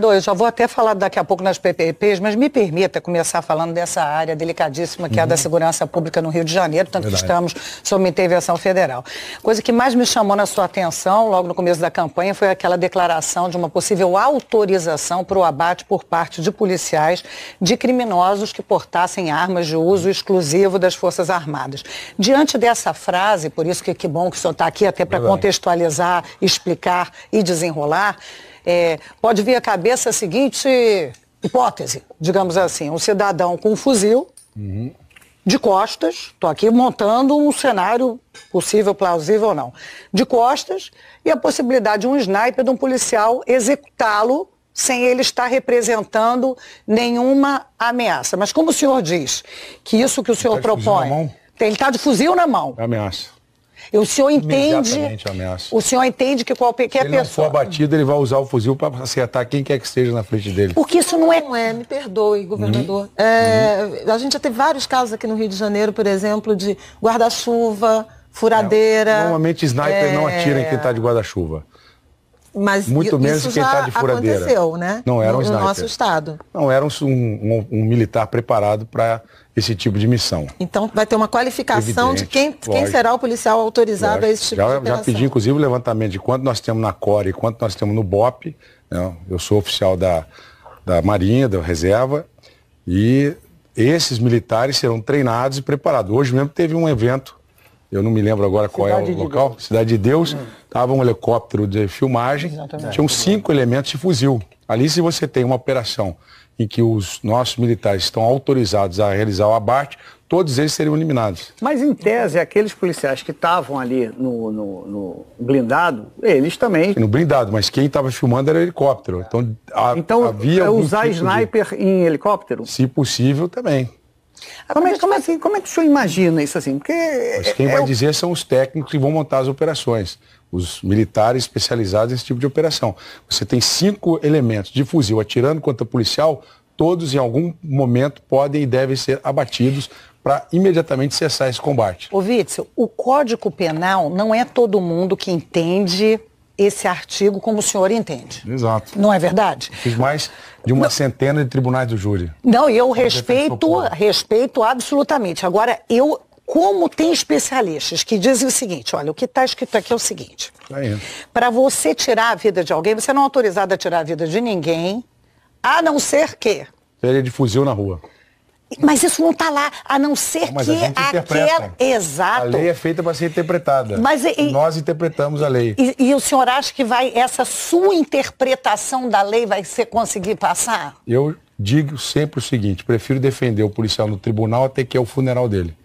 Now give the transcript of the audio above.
eu já vou até falar daqui a pouco nas PPPs, mas me permita começar falando dessa área delicadíssima que uhum. é a da uhum. segurança pública no Rio de Janeiro, tanto Verdade. que estamos sob intervenção federal. Coisa que mais me chamou na sua atenção, logo no começo da campanha, foi aquela declaração de uma possível autorização para o abate por parte de policiais de criminosos que portassem armas de uso exclusivo das Forças Armadas. Diante dessa frase, por isso que, que bom que o senhor está aqui, até para contextualizar, explicar e desenrolar, é, pode vir à cabeça a seguinte hipótese, digamos assim, um cidadão com um fuzil, uhum. de costas, estou aqui montando um cenário possível, plausível ou não, de costas, e a possibilidade de um sniper, de um policial executá-lo sem ele estar representando nenhuma ameaça. Mas como o senhor diz que isso que o senhor tá propõe. Ele está de fuzil na mão. É ameaça o senhor entende. O senhor entende que qualquer pessoa. Se ele pessoa... não for abatido, ele vai usar o fuzil para acertar quem quer que esteja na frente dele. Porque isso não é. Não é, me perdoe, governador. Uhum. É, uhum. A gente já teve vários casos aqui no Rio de Janeiro, por exemplo, de guarda-chuva, furadeira. É, normalmente sniper não atira em quem está de guarda-chuva. Mas Muito menos quem está de furadeira. aconteceu, né? Não era um no, sniper. No nosso estado. Não era um, um, um militar preparado para esse tipo de missão. Então vai ter uma qualificação Evidente, de quem, quem, será o policial autorizado lógico. a esse tipo já, de operação. Já pedi, inclusive, o levantamento de quanto nós temos na CORE e quanto nós temos no BOP. Né? Eu sou oficial da, da Marinha, da Reserva, e esses militares serão treinados e preparados. Hoje mesmo teve um evento eu não me lembro agora qual é Cidade é o local, Deus. Cidade de Deus, estava hum. um helicóptero de filmagem, Exatamente. tinham cinco elementos de fuzil. Ali, se você tem uma operação em que os nossos militares estão autorizados a realizar o abate, todos eles seriam eliminados. Mas, em tese, aqueles policiais que estavam ali no, no, no, blindado, eles também... No blindado, mas quem estava filmando era o helicóptero. Então, a, então havia é usar tipo sniper de... em helicóptero? Se possível, também. Como é, como, assim, como é que o senhor imagina isso assim? Porque Mas quem é, vai dizer são os técnicos que vão montar as operações, os militares especializados nesse tipo de operação. Você tem cinco elementos de fuzil atirando contra policial, todos em algum momento podem e devem ser abatidos para imediatamente cessar esse combate. Ô Witzel, o Código Penal não é todo mundo que entende esse artigo como o senhor entende. Exato. Não é verdade? Fiz mais de uma não. centena de tribunais do júri. Não, eu respeito, respeito absolutamente. Agora, eu, como tem especialistas que dizem o seguinte, olha, o que está escrito aqui é o seguinte. Para você tirar a vida de alguém, você não é autorizado a tirar a vida de ninguém, a não ser que. Seria é de fuzil na rua. Mas isso não está lá, a não ser não, que aquela. Exato. A lei é feita para ser interpretada. Mas e, Nós interpretamos a lei. E, e, o senhor acha que vai essa sua interpretação da lei vai ser conseguir passar? Eu digo sempre o seguinte, prefiro defender o policial no tribunal até que é o funeral dele.